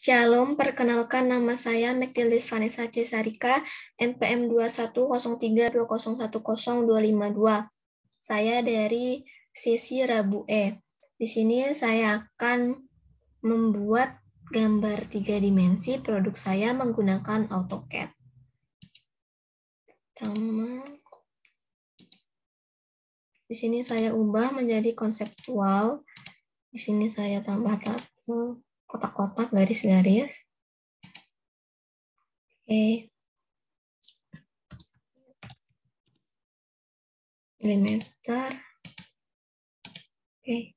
Shalom, perkenalkan nama saya Mektilis Vanessa Cesarika, NPM 210320100252. Saya dari sesi Rabu E. Di sini saya akan membuat gambar tiga dimensi produk saya menggunakan AutoCAD. Pertama, di sini saya ubah menjadi konseptual. Di sini saya tambah tabel kotak-kotak garis-garis oke okay. milimeter oke okay.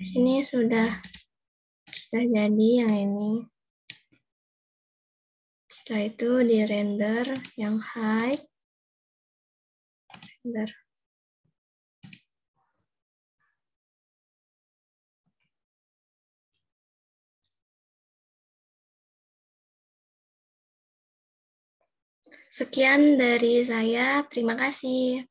sini sudah sudah jadi yang ini. Setelah itu di render yang high. Render. Sekian dari saya. Terima kasih.